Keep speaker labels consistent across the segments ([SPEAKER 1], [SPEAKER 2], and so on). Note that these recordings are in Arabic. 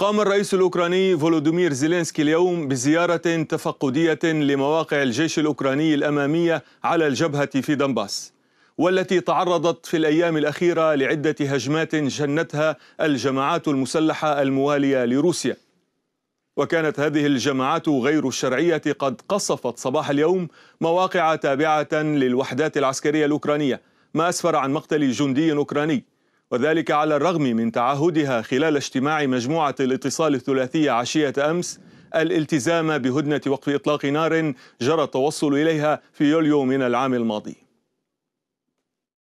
[SPEAKER 1] قام الرئيس الأوكراني فولودومير زيلينسكي اليوم بزيارة تفقدية لمواقع الجيش الأوكراني الأمامية على الجبهة في دنباس والتي تعرضت في الأيام الأخيرة لعدة هجمات جنتها الجماعات المسلحة الموالية لروسيا وكانت هذه الجماعات غير الشرعية قد قصفت صباح اليوم مواقع تابعة للوحدات العسكرية الأوكرانية ما أسفر عن مقتل جندي أوكراني وذلك على الرغم من تعهدها خلال اجتماع مجموعة الاتصال الثلاثية عشية أمس الالتزام بهدنة وقف إطلاق نار جرى التوصل إليها في يوليو من العام الماضي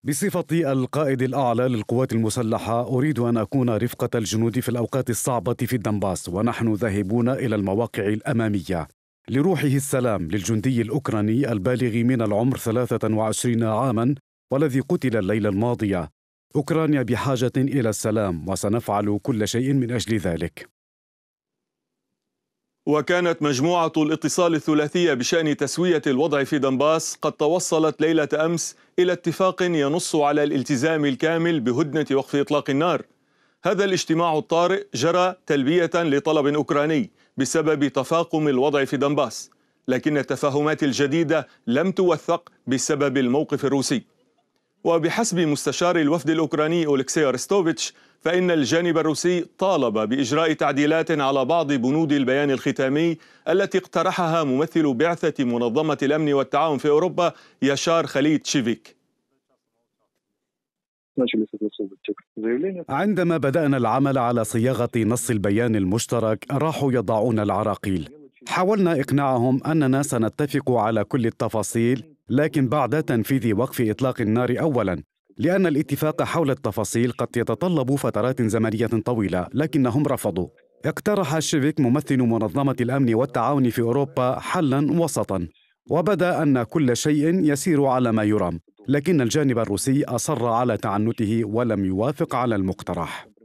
[SPEAKER 2] بصفة القائد الأعلى للقوات المسلحة أريد أن أكون رفقة الجنود في الأوقات الصعبة في الدنباس ونحن ذاهبون إلى المواقع الأمامية لروحه السلام للجندي الأوكراني البالغ من العمر 23 عاما والذي قتل الليلة الماضية أوكرانيا بحاجة إلى السلام وسنفعل كل شيء من أجل ذلك
[SPEAKER 1] وكانت مجموعة الاتصال الثلاثية بشأن تسوية الوضع في دنباس قد توصلت ليلة أمس إلى اتفاق ينص على الالتزام الكامل بهدنة وقف إطلاق النار هذا الاجتماع الطارئ جرى تلبية لطلب أوكراني بسبب تفاقم الوضع في دنباس لكن التفاهمات الجديدة لم توثق بسبب الموقف الروسي وبحسب مستشار الوفد الأوكراني أولكسي أرستوفيتش فإن الجانب الروسي طالب بإجراء تعديلات على بعض بنود البيان الختامي التي اقترحها ممثل بعثة منظمة الأمن والتعاون في أوروبا يشار خليد شيفيك
[SPEAKER 2] عندما بدأنا العمل على صياغة نص البيان المشترك راحوا يضعون العراقيل حاولنا إقناعهم أننا سنتفق على كل التفاصيل لكن بعد تنفيذ وقف إطلاق النار أولاً لأن الاتفاق حول التفاصيل قد يتطلب فترات زمنية طويلة لكنهم رفضوا اقترح شيفيك ممثل منظمة الأمن والتعاون في أوروبا حلاً وسطاً وبدا ان كل شيء يسير على ما يرام لكن الجانب الروسي اصر على تعنته ولم يوافق على المقترح